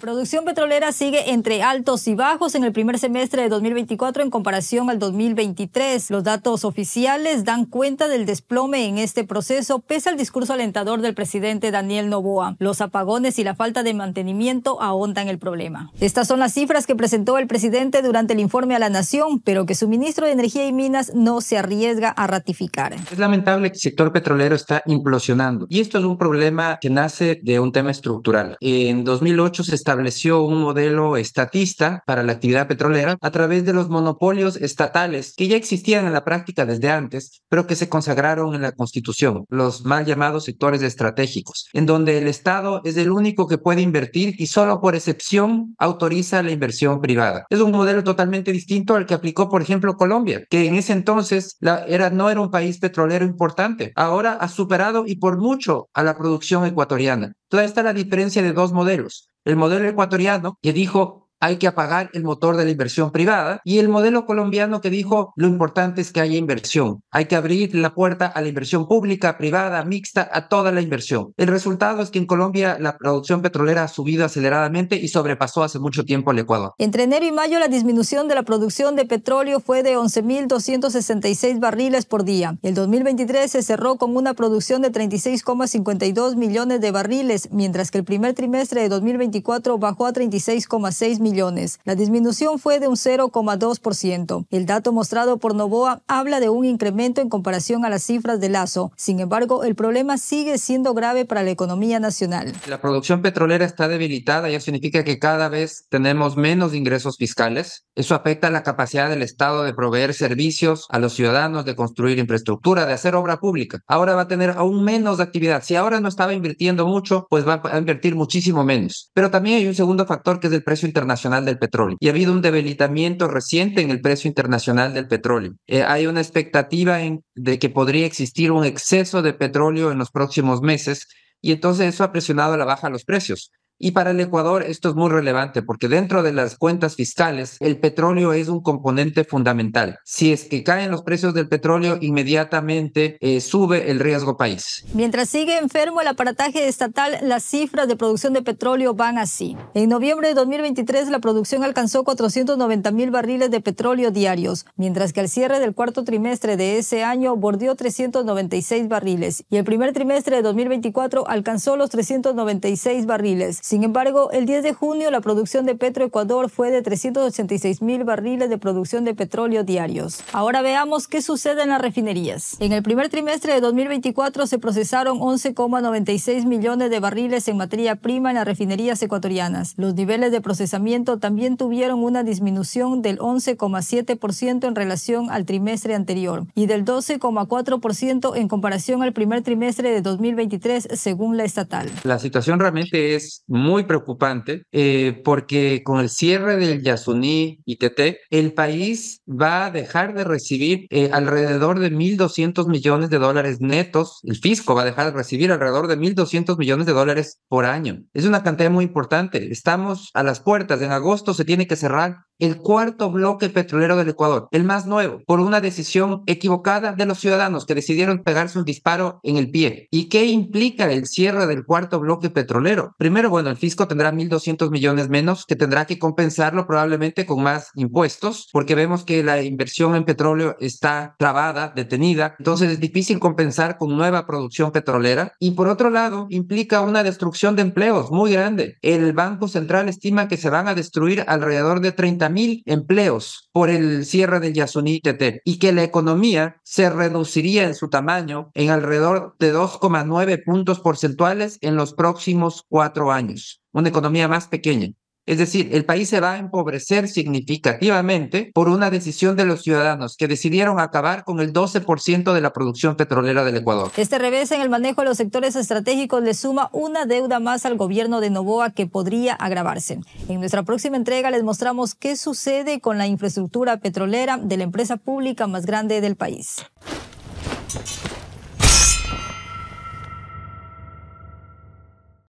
Producción petrolera sigue entre altos y bajos en el primer semestre de 2024 en comparación al 2023. Los datos oficiales dan cuenta del desplome en este proceso pese al discurso alentador del presidente Daniel Novoa. Los apagones y la falta de mantenimiento ahondan el problema. Estas son las cifras que presentó el presidente durante el informe a la Nación, pero que su ministro de Energía y Minas no se arriesga a ratificar. Es lamentable que el sector petrolero está implosionando y esto es un problema que nace de un tema estructural. En 2008 se estableció un modelo estatista para la actividad petrolera a través de los monopolios estatales que ya existían en la práctica desde antes, pero que se consagraron en la Constitución, los mal llamados sectores estratégicos, en donde el Estado es el único que puede invertir y solo por excepción autoriza la inversión privada. Es un modelo totalmente distinto al que aplicó, por ejemplo, Colombia, que en ese entonces la era, no era un país petrolero importante. Ahora ha superado y por mucho a la producción ecuatoriana. Toda esta es la diferencia de dos modelos el modelo ecuatoriano que dijo hay que apagar el motor de la inversión privada y el modelo colombiano que dijo lo importante es que haya inversión, hay que abrir la puerta a la inversión pública, privada, mixta, a toda la inversión. El resultado es que en Colombia la producción petrolera ha subido aceleradamente y sobrepasó hace mucho tiempo al Ecuador. Entre enero y mayo la disminución de la producción de petróleo fue de 11.266 barriles por día. El 2023 se cerró con una producción de 36,52 millones de barriles, mientras que el primer trimestre de 2024 bajó a 36,6 millones la disminución fue de un 0,2%. El dato mostrado por Novoa habla de un incremento en comparación a las cifras de Lazo. Sin embargo, el problema sigue siendo grave para la economía nacional. La producción petrolera está debilitada y eso significa que cada vez tenemos menos ingresos fiscales. Eso afecta la capacidad del Estado de proveer servicios a los ciudadanos, de construir infraestructura, de hacer obra pública. Ahora va a tener aún menos actividad. Si ahora no estaba invirtiendo mucho, pues va a invertir muchísimo menos. Pero también hay un segundo factor que es el precio internacional del petróleo. Y ha habido un debilitamiento reciente en el precio internacional del petróleo. Eh, hay una expectativa de que podría existir un exceso de petróleo en los próximos meses y entonces eso ha presionado a la baja los precios. Y para el Ecuador esto es muy relevante porque dentro de las cuentas fiscales el petróleo es un componente fundamental. Si es que caen los precios del petróleo, inmediatamente eh, sube el riesgo país. Mientras sigue enfermo el aparataje estatal, las cifras de producción de petróleo van así. En noviembre de 2023 la producción alcanzó 490 mil barriles de petróleo diarios, mientras que al cierre del cuarto trimestre de ese año bordeó 396 barriles y el primer trimestre de 2024 alcanzó los 396 barriles. Sin embargo, el 10 de junio la producción de Petroecuador fue de 386 mil barriles de producción de petróleo diarios. Ahora veamos qué sucede en las refinerías. En el primer trimestre de 2024 se procesaron 11,96 millones de barriles en materia prima en las refinerías ecuatorianas. Los niveles de procesamiento también tuvieron una disminución del 11,7% en relación al trimestre anterior y del 12,4% en comparación al primer trimestre de 2023 según la estatal. La situación realmente es muy preocupante eh, porque con el cierre del Yasuní ITT, el país va a dejar de recibir eh, alrededor de 1.200 millones de dólares netos. El fisco va a dejar de recibir alrededor de 1.200 millones de dólares por año. Es una cantidad muy importante. Estamos a las puertas. En agosto se tiene que cerrar el cuarto bloque petrolero del Ecuador, el más nuevo, por una decisión equivocada de los ciudadanos que decidieron pegarse un disparo en el pie. ¿Y qué implica el cierre del cuarto bloque petrolero? Primero, bueno, el fisco tendrá 1.200 millones menos, que tendrá que compensarlo probablemente con más impuestos, porque vemos que la inversión en petróleo está trabada, detenida, entonces es difícil compensar con nueva producción petrolera. Y por otro lado, implica una destrucción de empleos muy grande. El Banco Central estima que se van a destruir alrededor de 30 mil empleos por el cierre del Yasuní y que la economía se reduciría en su tamaño en alrededor de 2,9 puntos porcentuales en los próximos cuatro años. Una economía más pequeña. Es decir, el país se va a empobrecer significativamente por una decisión de los ciudadanos que decidieron acabar con el 12% de la producción petrolera del Ecuador. Este revés en el manejo de los sectores estratégicos le suma una deuda más al gobierno de Novoa que podría agravarse. En nuestra próxima entrega les mostramos qué sucede con la infraestructura petrolera de la empresa pública más grande del país.